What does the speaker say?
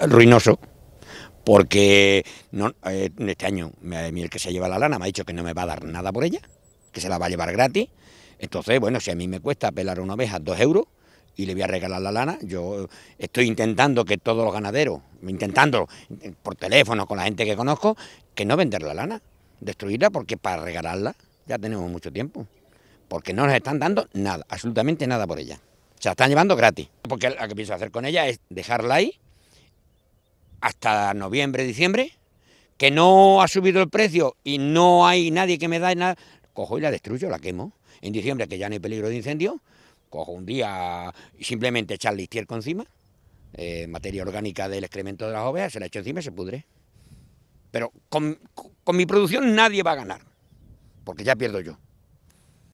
ruinoso, porque no, eh, este año el que se lleva la lana me ha dicho que no me va a dar nada por ella, que se la va a llevar gratis. Entonces, bueno, si a mí me cuesta pelar una oveja dos euros y le voy a regalar la lana, yo estoy intentando que todos los ganaderos, intentando por teléfono con la gente que conozco, que no vender la lana, destruirla, porque para regalarla ya tenemos mucho tiempo, porque no nos están dando nada, absolutamente nada por ella. Se la están llevando gratis. Porque lo que pienso hacer con ella es dejarla ahí hasta noviembre, diciembre, que no ha subido el precio y no hay nadie que me da nada, cojo y la destruyo, la quemo. En diciembre, que ya no hay peligro de incendio, cojo un día y simplemente echarle estiércol encima, eh, materia orgánica del excremento de las ovejas, se la echo encima y se pudre. Pero con mi producción nadie va a ganar, porque ya pierdo yo.